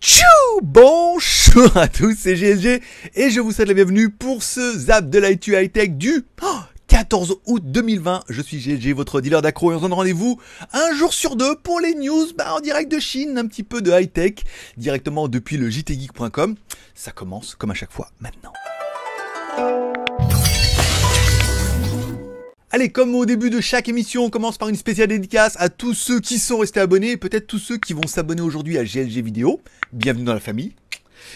Tchou Bonjour à tous, c'est GSG et je vous souhaite la bienvenue pour ce Zap de l'ITU High Tech du 14 août 2020. Je suis GLG, votre dealer d'accro, et on se donne rendez-vous un jour sur deux pour les news bah, en direct de Chine, un petit peu de high-tech, directement depuis le jtgeek.com. Ça commence comme à chaque fois maintenant. Allez, comme au début de chaque émission, on commence par une spéciale dédicace à tous ceux qui sont restés abonnés, et peut-être tous ceux qui vont s'abonner aujourd'hui à GLG Vidéo. Bienvenue dans la famille.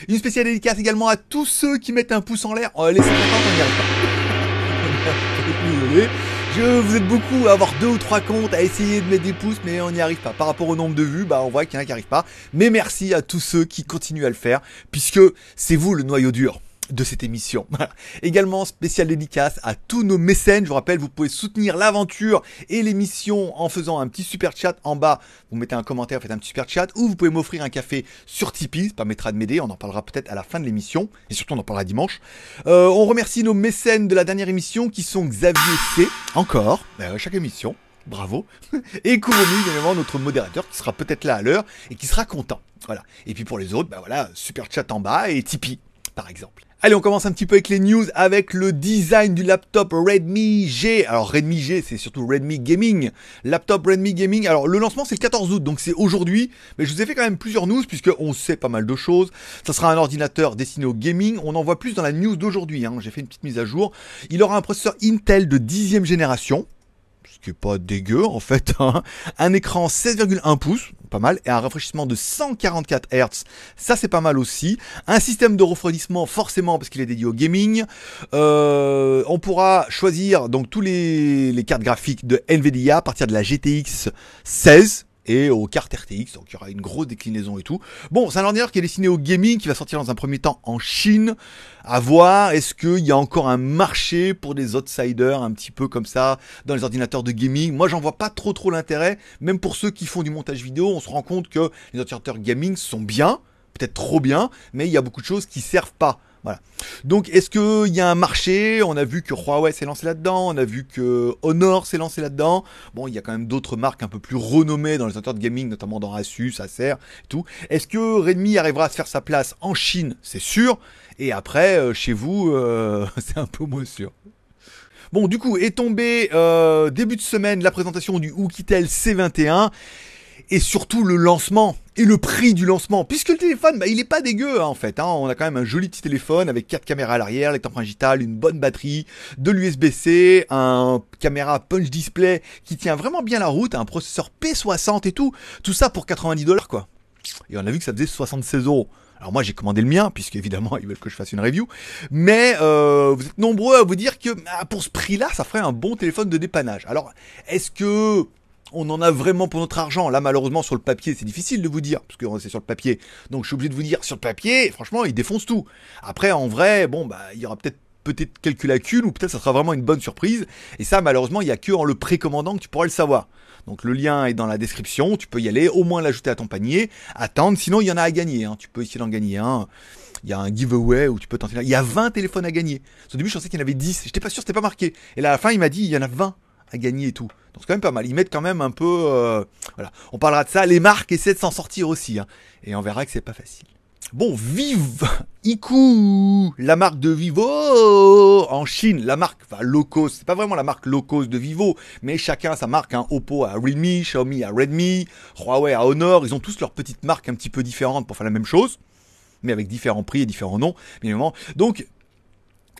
Une spéciale dédicace également à tous ceux qui mettent un pouce en l'air. Oh, laissez on n'y arrive pas. Je, vous aide beaucoup à avoir deux ou trois comptes, à essayer de mettre des pouces, mais on n'y arrive pas. Par rapport au nombre de vues, bah, on voit qu'il y en a qui arrivent pas. Mais merci à tous ceux qui continuent à le faire, puisque c'est vous le noyau dur de cette émission. Également, spécial dédicace à tous nos mécènes. Je vous rappelle, vous pouvez soutenir l'aventure et l'émission en faisant un petit super chat en bas. Vous mettez un commentaire, faites un petit super chat, ou vous pouvez m'offrir un café sur Tipeee. Ça permettra de m'aider. On en parlera peut-être à la fin de l'émission. Et surtout, on en parlera dimanche. Euh, on remercie nos mécènes de la dernière émission qui sont Xavier C. Encore, à euh, chaque émission. Bravo. Et bien évidemment, notre modérateur qui sera peut-être là à l'heure et qui sera content. Voilà. Et puis pour les autres, bah voilà, super chat en bas et Tipeee, par exemple. Allez, on commence un petit peu avec les news avec le design du laptop Redmi G. Alors Redmi G, c'est surtout Redmi Gaming. Laptop Redmi Gaming. Alors le lancement c'est le 14 août, donc c'est aujourd'hui. Mais je vous ai fait quand même plusieurs news puisque on sait pas mal de choses. Ça sera un ordinateur destiné au gaming. On en voit plus dans la news d'aujourd'hui. Hein. J'ai fait une petite mise à jour. Il aura un processeur Intel de dixième génération qui est pas dégueu en fait. Hein. Un écran 16,1 pouces, pas mal, et un rafraîchissement de 144 Hz, ça c'est pas mal aussi. Un système de refroidissement forcément parce qu'il est dédié au gaming. Euh, on pourra choisir donc tous les, les cartes graphiques de NVIDIA à partir de la GTX 16 et aux cartes RTX, donc il y aura une grosse déclinaison et tout. Bon, c'est un ordinateur qui est destiné au gaming, qui va sortir dans un premier temps en Chine. À voir, est-ce qu'il y a encore un marché pour des outsiders un petit peu comme ça dans les ordinateurs de gaming Moi, j'en vois pas trop trop l'intérêt. Même pour ceux qui font du montage vidéo, on se rend compte que les ordinateurs gaming sont bien, peut-être trop bien, mais il y a beaucoup de choses qui servent pas. Voilà. Donc, est-ce qu'il y a un marché On a vu que Huawei s'est lancé là-dedans, on a vu que Honor s'est lancé là-dedans. Bon, il y a quand même d'autres marques un peu plus renommées dans les secteurs de gaming, notamment dans Asus, Acer, et tout. Est-ce que Redmi arrivera à se faire sa place en Chine C'est sûr. Et après, euh, chez vous, euh, c'est un peu moins sûr. Bon, du coup, est tombé euh, début de semaine la présentation du Oukitel C21 et surtout le lancement et le prix du lancement. Puisque le téléphone, bah, il n'est pas dégueu hein, en fait. Hein. On a quand même un joli petit téléphone avec quatre caméras à l'arrière, l'écran digital, une bonne batterie, de l'USB-C, un caméra punch display qui tient vraiment bien la route, un processeur P60 et tout. Tout ça pour 90 dollars quoi. Et on a vu que ça faisait 76 euros. Alors moi j'ai commandé le mien puisque évidemment ils veulent que je fasse une review, mais euh, vous êtes nombreux à vous dire que ah, pour ce prix-là, ça ferait un bon téléphone de dépannage. Alors est-ce que on en a vraiment pour notre argent. Là, malheureusement, sur le papier, c'est difficile de vous dire, parce que c'est sur le papier. Donc, je suis obligé de vous dire, sur le papier, franchement, il défonce tout. Après, en vrai, bon, bah, il y aura peut-être peut-être quelques lacunes ou peut-être ça sera vraiment une bonne surprise. Et ça, malheureusement, il n'y a que en le précommandant que tu pourras le savoir. Donc le lien est dans la description, tu peux y aller, au moins l'ajouter à ton panier, attendre, sinon il y en a à gagner, hein. tu peux essayer d'en gagner un. Il y a un giveaway où tu peux tenter. Il y a 20 téléphones à gagner. Au début, je pensais qu'il y en avait 10. J'étais pas sûr, c'était pas marqué. Et là, à la fin, il m'a dit, il y en a 20 à gagner et tout. Donc c'est quand même pas mal. Ils mettent quand même un peu... Euh, voilà. On parlera de ça. Les marques essaient de s'en sortir aussi. Hein. Et on verra que c'est pas facile. Bon, Vive Iku, la marque de Vivo en Chine, la marque, enfin Locos, c'est pas vraiment la marque Locos de Vivo, mais chacun sa marque, hein, Oppo à Realme, Xiaomi à Redmi, Huawei à Honor, ils ont tous leurs petites marques un petit peu différentes pour faire la même chose, mais avec différents prix et différents noms, mais évidemment. Donc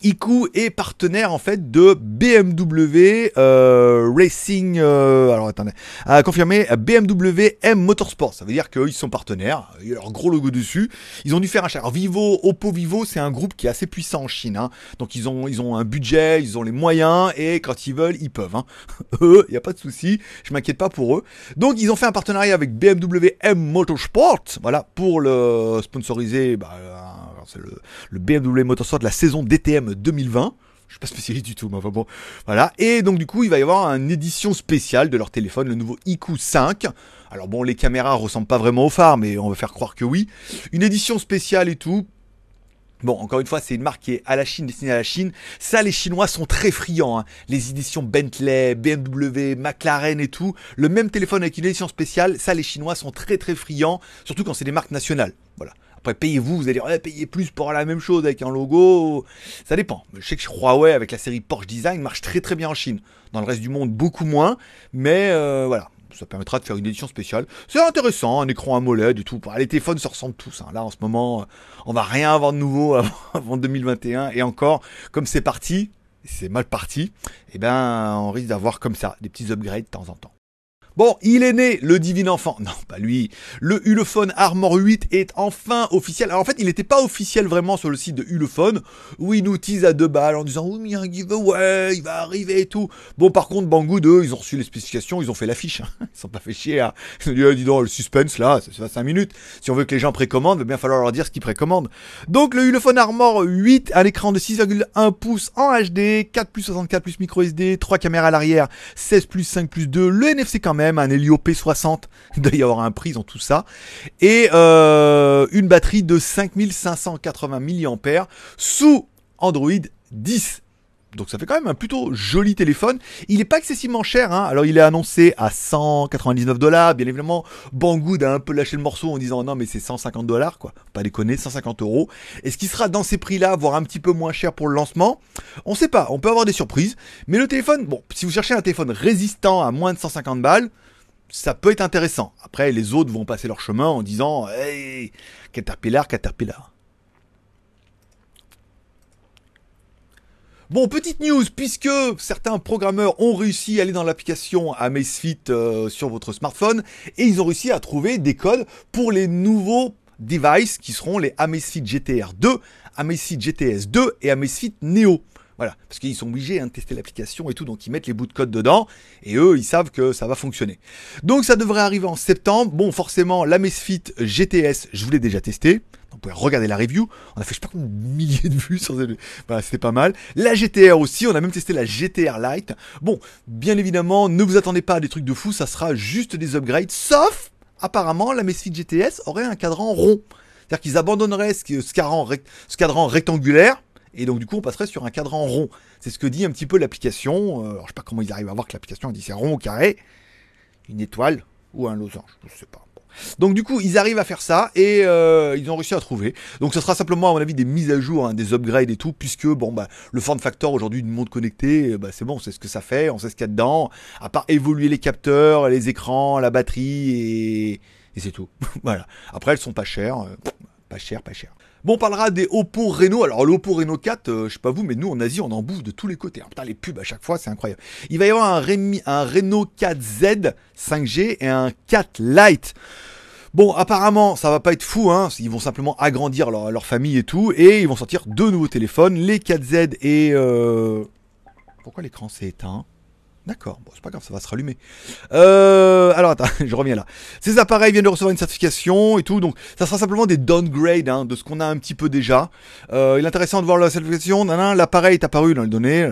Iku est partenaire en fait de BMW euh, Racing. Euh, alors attendez, a confirmé euh, BMW M Motorsport. Ça veut dire qu'ils sont partenaires. Il y a leur gros logo dessus. Ils ont dû faire un char. Alors, Vivo, Oppo Vivo, c'est un groupe qui est assez puissant en Chine. Hein. Donc ils ont ils ont un budget, ils ont les moyens et quand ils veulent, ils peuvent. Hein. eux, il n'y a pas de souci. Je m'inquiète pas pour eux. Donc ils ont fait un partenariat avec BMW M Motorsport. Voilà pour le sponsoriser bah, c'est le, BMW Motorsport de la saison DTM 2020. Je ne suis pas spécialiste du tout, mais bon, voilà. Et donc du coup, il va y avoir une édition spéciale de leur téléphone, le nouveau IQ5. Alors bon, les caméras ressemblent pas vraiment aux phares, mais on va faire croire que oui. Une édition spéciale et tout, Bon, encore une fois, c'est une marque qui est à la Chine, destinée à la Chine. Ça, les Chinois sont très friands. Hein. Les éditions Bentley, BMW, McLaren et tout. Le même téléphone avec une édition spéciale, ça, les Chinois sont très très friands, surtout quand c'est des marques nationales. Voilà. Après, payez-vous, vous allez dire, eh, payez plus pour la même chose avec un logo. Ça dépend. Je sais que Huawei, avec la série Porsche Design, marche très très bien en Chine. Dans le reste du monde, beaucoup moins. Mais euh, voilà, ça permettra de faire une édition spéciale. C'est intéressant, un écran AMOLED et tout. Les téléphones se ressemblent tous. Hein. Là, en ce moment, euh, on va rien avoir de nouveau avant 2021. Et encore, comme c'est parti, c'est mal parti, et eh ben, on risque d'avoir comme ça des petits upgrades de temps en temps. Bon, il est né, le divin enfant. Non, pas lui. Le Ulefone Armor 8 est enfin officiel. Alors en fait, il n'était pas officiel vraiment sur le site de Ulefone, où il nous tease à deux balles en disant « Oui, mais il il va arriver et tout. » Bon, par contre, Banggood, eux, ils ont reçu les spécifications, ils ont fait l'affiche. Hein. Ils sont pas fait chier. Hein. Ils ont dit oh, Dis donc, le suspense, là, ça fait 5 minutes. Si on veut que les gens précommandent, il va bien falloir leur dire ce qu'ils précommandent. » Donc, le Ulefone Armor 8, un écran de 6,1 pouces en HD, 4 plus 64 plus micro SD, 3 caméras à l'arrière, 16 plus 5 plus 2, le NFC quand même un Helio P60, d'ailleurs avoir un prix, en tout ça, et euh, une batterie de 5580 mAh sous Android 10 donc ça fait quand même un plutôt joli téléphone. Il n'est pas excessivement cher, hein. alors il est annoncé à 199 dollars. Bien évidemment, Banggood a un peu lâché le morceau en disant non mais c'est 150 dollars quoi, pas déconner, 150 euros. Est-ce qu'il sera dans ces prix-là, voire un petit peu moins cher pour le lancement On sait pas, on peut avoir des surprises. Mais le téléphone, bon, si vous cherchez un téléphone résistant à moins de 150 balles, ça peut être intéressant. Après, les autres vont passer leur chemin en disant Hey, Caterpillar, Caterpillar. Bon, petite news, puisque certains programmeurs ont réussi à aller dans l'application Amazfit euh, sur votre smartphone, et ils ont réussi à trouver des codes pour les nouveaux devices qui seront les Amazfit GTR 2, Amazfit GTS 2 et Amazfit Neo. Voilà, parce qu'ils sont obligés hein, de tester l'application et tout, donc ils mettent les bouts de code dedans, et eux, ils savent que ça va fonctionner. Donc ça devrait arriver en septembre. Bon, forcément, la Mesfit GTS, je vous l'ai déjà testé. Vous pouvez regarder la review. On a fait, je sais pas de milliers de vues sur cette... Voilà, bah, c'était pas mal. La GTR aussi, on a même testé la GTR Lite. Bon, bien évidemment, ne vous attendez pas à des trucs de fou, ça sera juste des upgrades, sauf, apparemment, la Mesfit GTS aurait un cadran rond. C'est-à-dire qu'ils abandonneraient ce, cadran, rectangulaire et donc du coup on passerait sur un cadran rond. C'est ce que dit un petit peu l'application. Euh, alors je sais pas comment ils arrivent à voir que l'application dit c'est rond ou carré, une étoile ou un losange, je sais pas. Donc du coup ils arrivent à faire ça et euh, ils ont réussi à trouver. Donc ce sera simplement à mon avis des mises à jour, hein, des upgrades et tout, puisque bon bah le form factor aujourd'hui du monde connecté, euh, bah, c'est bon, on sait ce que ça fait, on sait ce qu'il y a dedans. À part évoluer les capteurs, les écrans, la batterie et et c'est tout. voilà. Après, elles sont pas chères. Pas cher, pas cher. Bon, on parlera des Oppo Reno. Alors, l'Oppo Reno 4, euh, je sais pas vous, mais nous, en Asie, on en bouffe de tous les côtés. putain, les pubs à chaque fois, c'est incroyable. Il va y avoir un, un Reno 4Z 5G et un 4 Lite. Bon, apparemment, ça va pas être fou, hein. Ils vont simplement agrandir leur, famille et tout, et ils vont sortir deux nouveaux téléphones, les 4Z et euh, Pourquoi l'écran s'est éteint D'accord, bon, c'est pas grave, ça va se rallumer. Euh, alors attends, je reviens là. Ces appareils viennent de recevoir une certification et tout, donc ça sera simplement des downgrades hein, de ce qu'on a un petit peu déjà. Euh, il est intéressant de voir la certification. L'appareil est apparu dans les données,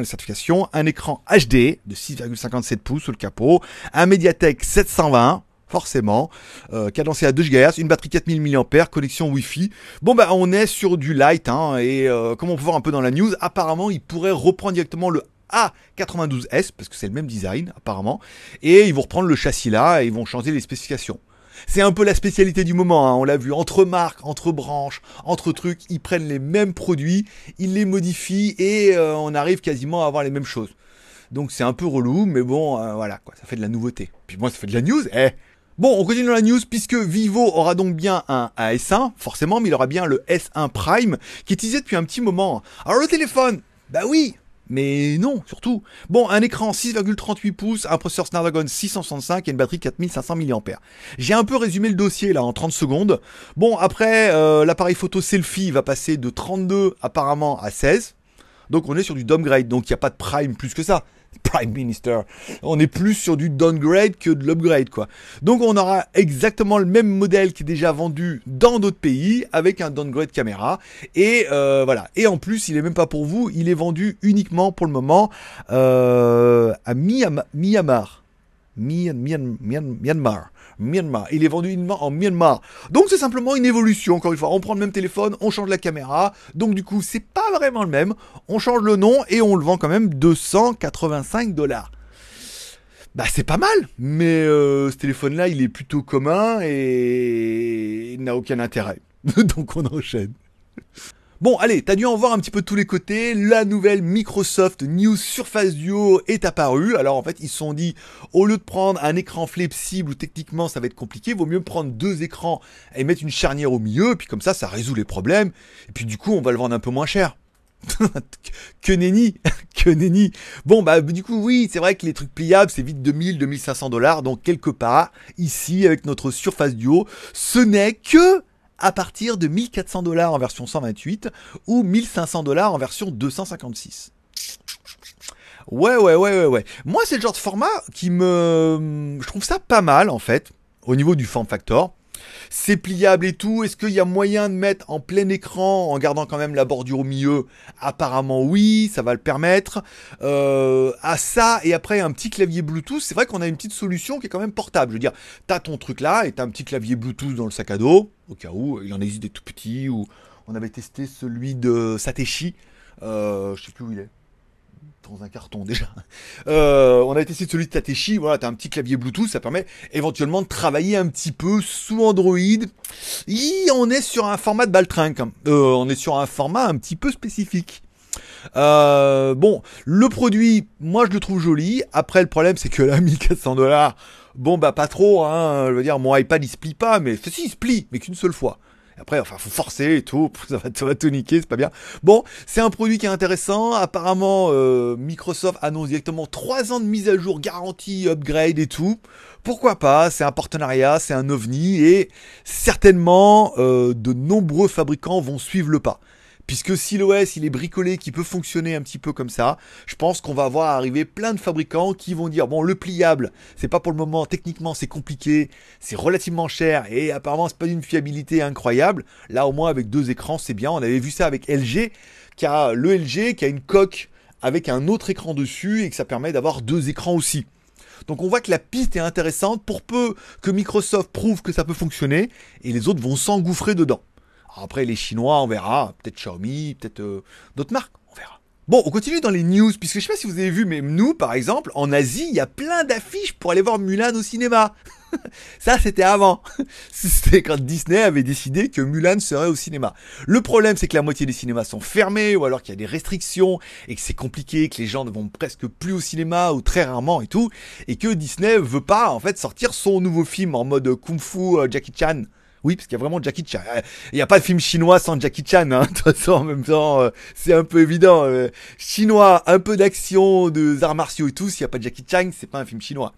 Les certifications. un écran HD de 6,57 pouces sous le capot, un Mediatek 720 forcément, euh, cadencé à 2 GHz, une batterie 4000 mAh, connexion Wi-Fi. Bon bah on est sur du light hein, et euh, comme on peut voir un peu dans la news, apparemment il pourrait reprendre directement le a92S, parce que c'est le même design apparemment, et ils vont reprendre le châssis là et ils vont changer les spécifications. C'est un peu la spécialité du moment, hein, on l'a vu, entre marques, entre branches, entre trucs, ils prennent les mêmes produits, ils les modifient et euh, on arrive quasiment à avoir les mêmes choses. Donc c'est un peu relou, mais bon, euh, voilà, quoi, ça fait de la nouveauté. Puis moi, ça fait de la news, eh Bon, on continue dans la news puisque Vivo aura donc bien un AS1, forcément, mais il aura bien le S1 Prime qui est utilisé depuis un petit moment. Alors le téléphone, bah oui, mais non, surtout. Bon, un écran 6,38 pouces, un processeur Snapdragon 665 et une batterie 4500 mAh. J'ai un peu résumé le dossier là en 30 secondes. Bon, après, euh, l'appareil photo selfie va passer de 32 apparemment à 16. Donc on est sur du downgrade, donc il n'y a pas de prime plus que ça. Prime Minister. On est plus sur du downgrade que de l'upgrade, quoi. Donc on aura exactement le même modèle qui est déjà vendu dans d'autres pays avec un downgrade caméra. Et euh, voilà. Et en plus, il est même pas pour vous, il est vendu uniquement pour le moment euh, à Myanmar. Myanmar. Myanmar. Il est vendu en Myanmar. Donc c'est simplement une évolution, encore une fois. On prend le même téléphone, on change la caméra. Donc du coup, c'est pas vraiment le même. On change le nom et on le vend quand même 285 dollars. Bah c'est pas mal, mais euh, ce téléphone-là, il est plutôt commun et il n'a aucun intérêt. Donc on enchaîne. Bon, allez, t'as dû en voir un petit peu de tous les côtés. La nouvelle Microsoft New Surface Duo est apparue. Alors en fait, ils se sont dit, au lieu de prendre un écran flexible où techniquement ça va être compliqué, vaut mieux prendre deux écrans et mettre une charnière au milieu. Puis comme ça, ça résout les problèmes. Et puis du coup, on va le vendre un peu moins cher. que nenni, que nenni. Bon bah du coup oui, c'est vrai que les trucs pliables c'est vite 2000 2500 dollars donc quelque part ici avec notre surface duo, ce n'est que à partir de 1400 dollars en version 128 ou 1500 dollars en version 256. Ouais, ouais, ouais, ouais, ouais. Moi, c'est le genre de format qui me. Je trouve ça pas mal, en fait, au niveau du form factor c'est pliable et tout. Est-ce qu'il y a moyen de mettre en plein écran en gardant quand même la bordure au milieu Apparemment oui, ça va le permettre. Euh, à ça et après un petit clavier Bluetooth, c'est vrai qu'on a une petite solution qui est quand même portable. Je veux dire, t'as ton truc là et t'as un petit clavier Bluetooth dans le sac à dos, au cas où euh, il en existe des tout petits ou on avait testé celui de satéchi euh, je sais plus où il est dans un carton déjà. Euh, on a testé celui de Tatechi, voilà, t'as un petit clavier Bluetooth, ça permet éventuellement de travailler un petit peu sous Android. Et on est sur un format de baltrinque, euh, on est sur un format un petit peu spécifique. Euh, bon, le produit, moi je le trouve joli. Après, le problème, c'est que là, 1400 dollars, bon bah pas trop. Hein. Je veux dire, mon iPad il se plie pas, mais ceci il se plie, mais qu'une seule fois. Après, enfin, faut forcer et tout, ça va, tout niquer, c'est pas bien. Bon, c'est un produit qui est intéressant. Apparemment, euh, Microsoft annonce directement 3 ans de mise à jour garantie, upgrade et tout. Pourquoi pas C'est un partenariat, c'est un ovni et certainement euh, de nombreux fabricants vont suivre le pas. Puisque si l'OS il est bricolé, qui peut fonctionner un petit peu comme ça, je pense qu'on va voir arriver plein de fabricants qui vont dire bon le pliable, c'est pas pour le moment, techniquement c'est compliqué, c'est relativement cher et apparemment c'est pas d'une fiabilité incroyable. Là au moins avec deux écrans c'est bien. On avait vu ça avec LG, qui a le LG qui a une coque avec un autre écran dessus et que ça permet d'avoir deux écrans aussi. Donc on voit que la piste est intéressante pour peu que Microsoft prouve que ça peut fonctionner et les autres vont s'engouffrer dedans. Après, les Chinois, on verra. Peut-être Xiaomi, peut-être euh, d'autres marques. On verra. Bon, on continue dans les news, puisque je sais pas si vous avez vu, mais nous, par exemple, en Asie, il y a plein d'affiches pour aller voir Mulan au cinéma. Ça, c'était avant. C'était quand Disney avait décidé que Mulan serait au cinéma. Le problème, c'est que la moitié des cinémas sont fermés, ou alors qu'il y a des restrictions, et que c'est compliqué, que les gens ne vont presque plus au cinéma, ou très rarement et tout, et que Disney veut pas, en fait, sortir son nouveau film en mode Kung Fu euh, Jackie Chan oui, parce qu'il y a vraiment Jackie Chan. Il n'y a pas de film chinois sans Jackie Chan. Hein. De toute façon, en même temps, euh, c'est un peu évident. Euh. Chinois, un peu d'action, de arts martiaux et tout. S'il n'y a pas Jackie Chan, c'est pas un film chinois.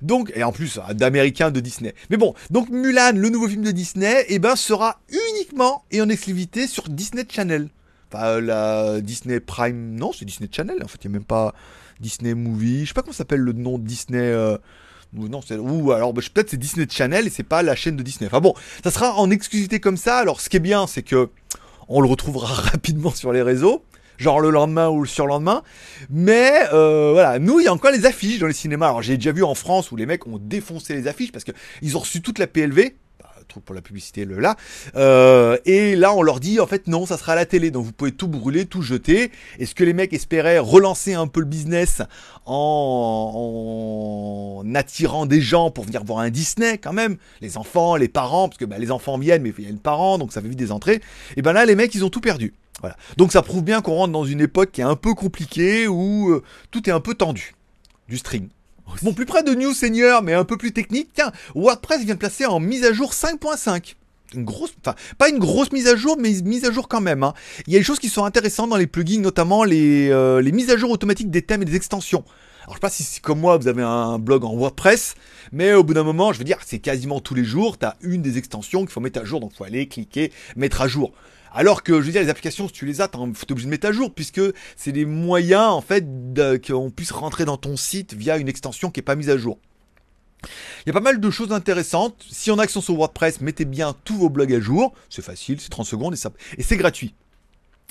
Donc, et en plus, euh, d'américain de Disney. Mais bon, donc Mulan, le nouveau film de Disney, eh ben, sera uniquement et en exclusivité sur Disney Channel. Enfin, la Disney Prime, non, c'est Disney Channel. En fait, il n'y a même pas Disney Movie. Je sais pas comment s'appelle le nom de Disney. Ou non, ou alors bah, peut-être c'est Disney Channel et c'est pas la chaîne de Disney. Enfin bon, ça sera en exclusivité comme ça. Alors ce qui est bien, c'est que on le retrouvera rapidement sur les réseaux, genre le lendemain ou le surlendemain. Mais euh, voilà, nous, il y a encore les affiches dans les cinémas. Alors j'ai déjà vu en France où les mecs ont défoncé les affiches parce qu'ils ont reçu toute la PLV pour la publicité, le là. Euh, et là, on leur dit, en fait, non, ça sera à la télé, donc vous pouvez tout brûler, tout jeter. Est-ce que les mecs espéraient relancer un peu le business en, attirant des gens pour venir voir un Disney quand même Les enfants, les parents, parce que bah, les enfants viennent, mais il y a les parents, donc ça fait vite des entrées. Et ben là, les mecs, ils ont tout perdu. Voilà. Donc ça prouve bien qu'on rentre dans une époque qui est un peu compliquée, où euh, tout est un peu tendu. Du string. Bon, plus près de New Senior, mais un peu plus technique, tiens, WordPress vient de placer en mise à jour 5.5 une grosse, enfin, pas une grosse mise à jour, mais une mise à jour quand même. Hein. Il y a des choses qui sont intéressantes dans les plugins, notamment les, euh, les mises à jour automatiques des thèmes et des extensions. Alors, je sais pas si, comme moi, vous avez un blog en WordPress, mais au bout d'un moment, je veux dire, c'est quasiment tous les jours, tu as une des extensions qu'il faut mettre à jour, donc faut aller cliquer, mettre à jour. Alors que, je veux dire, les applications, si tu les as, es obligé de mettre à jour, puisque c'est des moyens, en fait, qu'on puisse rentrer dans ton site via une extension qui n'est pas mise à jour. Il y a pas mal de choses intéressantes. Si on a action sur WordPress, mettez bien tous vos blogs à jour. C'est facile, c'est 30 secondes et c'est gratuit.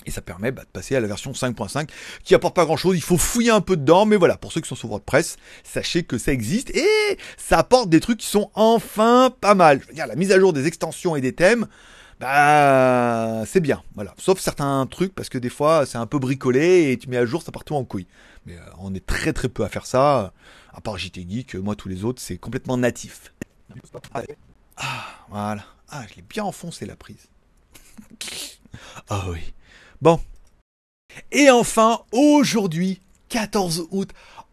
Et ça permet bah, de passer à la version 5.5 qui apporte pas grand chose. Il faut fouiller un peu dedans, mais voilà, pour ceux qui sont sur WordPress, sachez que ça existe et ça apporte des trucs qui sont enfin pas mal. Je veux dire, la mise à jour des extensions et des thèmes, bah, c'est bien, voilà. Sauf certains trucs parce que des fois c'est un peu bricolé et tu mets à jour ça part tout en couille. Mais euh, on est très très peu à faire ça. À part JT que moi tous les autres c'est complètement natif. Ah voilà, ah je l'ai bien enfoncé la prise. ah oui. Bon. Et enfin, aujourd'hui, 14 août,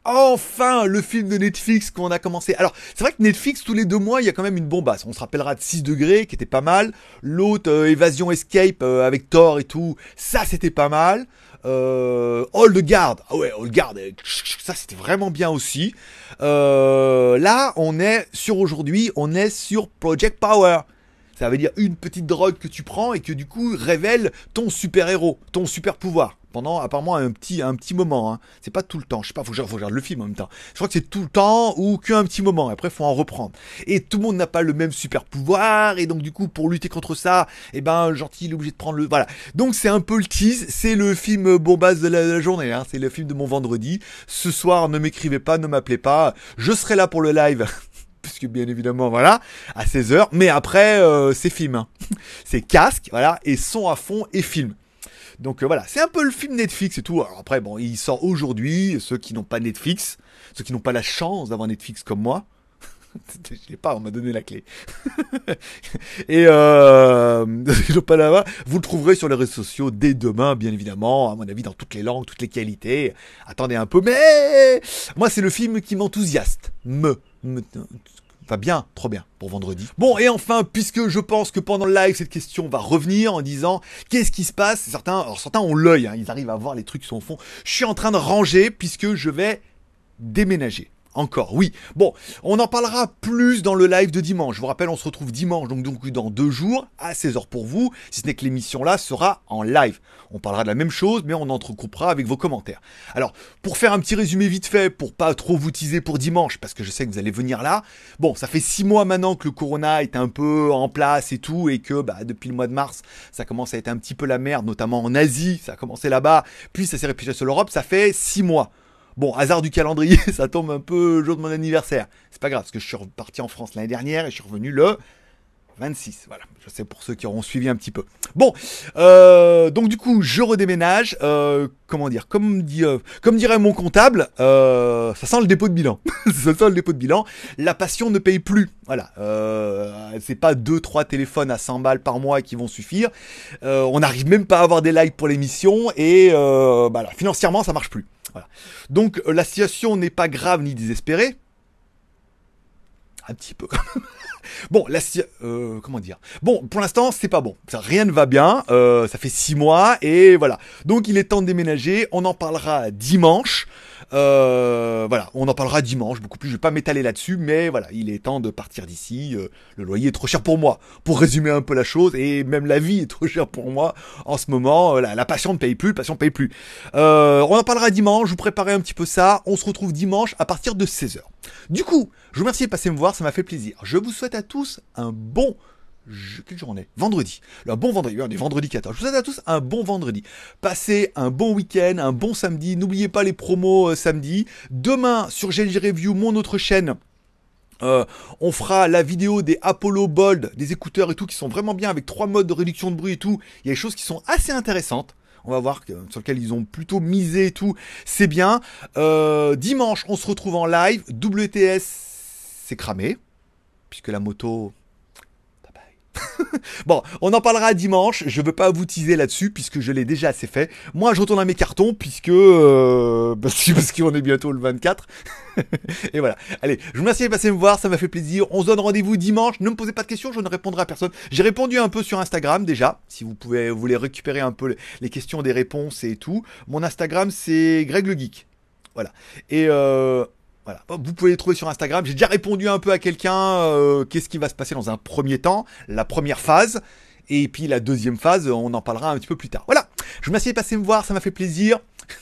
enfin le film de Netflix qu'on a commencé. Alors, c'est vrai que Netflix, tous les deux mois, il y a quand même une bombasse. On se rappellera de 6 degrés, qui était pas mal. L'autre, euh, Évasion Escape, euh, avec Thor et tout, ça c'était pas mal. Euh, All Guard, ah ouais, Hold Guard, euh, ça c'était vraiment bien aussi. là, on est sur aujourd'hui, on est sur Project Power. Ça veut dire une petite drogue que tu prends et que du coup révèle ton super-héros, ton super-pouvoir. Pendant apparemment un petit, un petit moment. Hein. C'est pas tout le temps. Je sais pas, faut que je, le film en même temps. Je crois que c'est tout le temps ou qu'un petit moment. Après, faut en reprendre. Et tout le monde n'a pas le même super pouvoir. Et donc, du coup, pour lutter contre ça, eh ben, gentil, il est obligé de prendre le. Voilà. Donc, c'est un peu le tease. C'est le film bombasse de la, journée. Hein. C'est le film de mon vendredi. Ce soir, ne m'écrivez pas, ne m'appelez pas. Je serai là pour le live. puisque bien évidemment, voilà, à 16h. Mais après, ces euh, c'est film. Hein. c'est casque, voilà, et son à fond et film. Donc euh, voilà, c'est un peu le film Netflix et tout. Alors après, bon, il sort aujourd'hui, ceux qui n'ont pas Netflix, ceux qui n'ont pas la chance d'avoir Netflix comme moi. Je l'ai pas, on m'a donné la clé. et euh, pas là vous le trouverez sur les réseaux sociaux dès demain, bien évidemment, à mon avis, dans toutes les langues, toutes les qualités. Attendez un peu, mais moi, c'est le film qui m'enthousiaste, me va bien, trop bien pour vendredi. Bon et enfin, puisque je pense que pendant le live, cette question va revenir en disant qu'est-ce qui se passe certains, certains ont l'œil, hein, ils arrivent à voir les trucs qui sont fond. Je suis en train de ranger puisque je vais déménager encore, oui. Bon, on en parlera plus dans le live de dimanche. Je vous rappelle, on se retrouve dimanche, donc, donc dans deux jours, à 16h pour vous, si ce n'est que l'émission là sera en live. On parlera de la même chose, mais on entrecoupera avec vos commentaires. Alors, pour faire un petit résumé vite fait, pour pas trop vous teaser pour dimanche, parce que je sais que vous allez venir là, bon, ça fait six mois maintenant que le Corona est un peu en place et tout, et que bah, depuis le mois de mars, ça commence à être un petit peu la merde, notamment en Asie, ça a commencé là-bas, puis ça s'est réfugié sur l'Europe, ça fait six mois. Bon, hasard du calendrier, ça tombe un peu le jour de mon anniversaire. C'est pas grave, parce que je suis reparti en France l'année dernière et je suis revenu le 26, voilà. Je sais pour ceux qui auront suivi un petit peu. Bon, euh, donc du coup, je redéménage. Euh, comment dire Comme, dit, euh, comme dirait mon comptable, euh, ça sent le dépôt de bilan. ça sent le dépôt de bilan. La passion ne paye plus. Voilà. Euh, c'est pas 2-3 téléphones à 100 balles par mois qui vont suffire. on n'arrive même pas à avoir des likes pour l'émission. Et bah, financièrement, ça marche plus. Voilà. Donc la situation n'est pas grave ni désespérée un petit peu. bon, la, euh, comment dire Bon, pour l'instant, c'est pas bon. Ça, rien ne va bien. Euh, ça fait six mois et voilà. Donc, il est temps de déménager. On en parlera dimanche. Euh, voilà, on en parlera dimanche. Beaucoup plus, je vais pas m'étaler là-dessus, mais voilà, il est temps de partir d'ici. Euh, le loyer est trop cher pour moi. Pour résumer un peu la chose, et même la vie est trop chère pour moi en ce moment. la, la passion ne paye plus, la passion ne paye plus. on en parlera dimanche. Je vous préparerai un petit peu ça. On se retrouve dimanche à partir de 16h. Du coup, je vous remercie de passer me voir, ça m'a fait plaisir. Je vous souhaite à tous un bon quelle journée Vendredi. bon vendredi, vendredi 14. Je vous souhaite à tous un bon vendredi. Passez un bon week-end, un bon samedi. N'oubliez pas les promos euh, samedi. Demain, sur GLG Review, mon autre chaîne. Euh, on fera la vidéo des Apollo Bold, des écouteurs et tout, qui sont vraiment bien avec trois modes de réduction de bruit et tout. Il y a des choses qui sont assez intéressantes on va voir, sur lequel ils ont plutôt misé et tout. C'est bien. Euh, dimanche, on se retrouve en live. WTS, c'est cramé, puisque la moto, bon, on en parlera dimanche. Je veux pas vous teaser là-dessus puisque je l'ai déjà assez fait. Moi, je retourne à mes cartons puisque euh, bah parce, qu'on est bientôt le 24. et voilà. Allez, je vous remercie de passer me voir, ça m'a fait plaisir. On se donne rendez-vous dimanche. Ne me posez pas de questions, je ne répondrai à personne. J'ai répondu un peu sur Instagram déjà. Si vous pouvez, vous voulez récupérer un peu les questions, des réponses et tout. Mon Instagram, c'est Greg le geek. Voilà. Et euh, voilà. Vous pouvez les trouver sur Instagram. J'ai déjà répondu un peu à quelqu'un. Euh, qu'est-ce qui va se passer dans un premier temps La première phase. Et puis la deuxième phase, on en parlera un petit peu plus tard. Voilà. Je vous remercie de passer me voir. Ça m'a fait plaisir.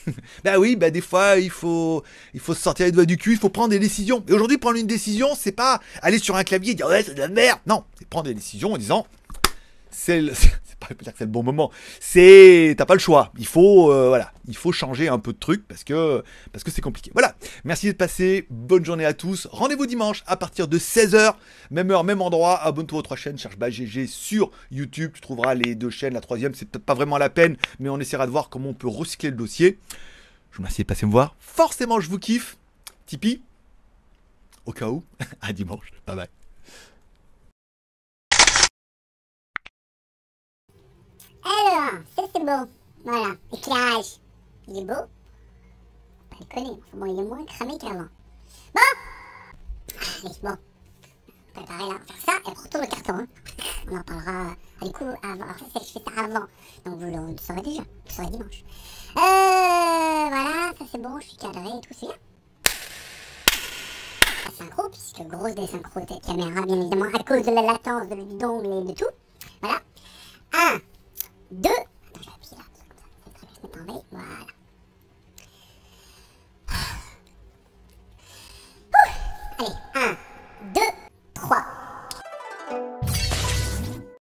Ben oui, bah des fois, il faut, il faut se sortir les doigts du cul. Il faut prendre des décisions. Et aujourd'hui, prendre une décision, c'est pas aller sur un clavier et dire ouais, c'est de la merde. Non. C'est prendre des décisions en disant c'est le, que c'est le bon moment. C'est, t'as pas le choix. Il faut, euh, voilà, il faut changer un peu de truc parce que, parce que c'est compliqué. Voilà. Merci de passer, Bonne journée à tous. Rendez-vous dimanche à partir de 16h. Même heure, même endroit. Abonne-toi aux trois chaînes. Cherche BGG sur YouTube. Tu trouveras les deux chaînes. La troisième, c'est peut-être pas vraiment la peine, mais on essaiera de voir comment on peut recycler le dossier. Je vous remercie de passer me voir. Forcément, je vous kiffe. Tipeee. Au cas où. À dimanche. Bye bye. Alors, ça c'est beau. Voilà, éclairage. Il est beau. Pas le conneries, il est moins cramé qu'avant. Bon Allez, bon. Préparez là, on va faire ça et on retourne le carton. Hein. On en parlera. Euh, du coup, avant. je fais ça avant. Donc, vous le, saurez déjà. Vous le saurez dimanche. Euh. Voilà, ça c'est bon, je suis cadré et tout, c'est bien synchro, puisque grosse désynchro de cette caméra, bien évidemment, à cause de la latence, de l'ongle et de tout. Voilà. Ah 2. Voilà. Allez, 1, 2,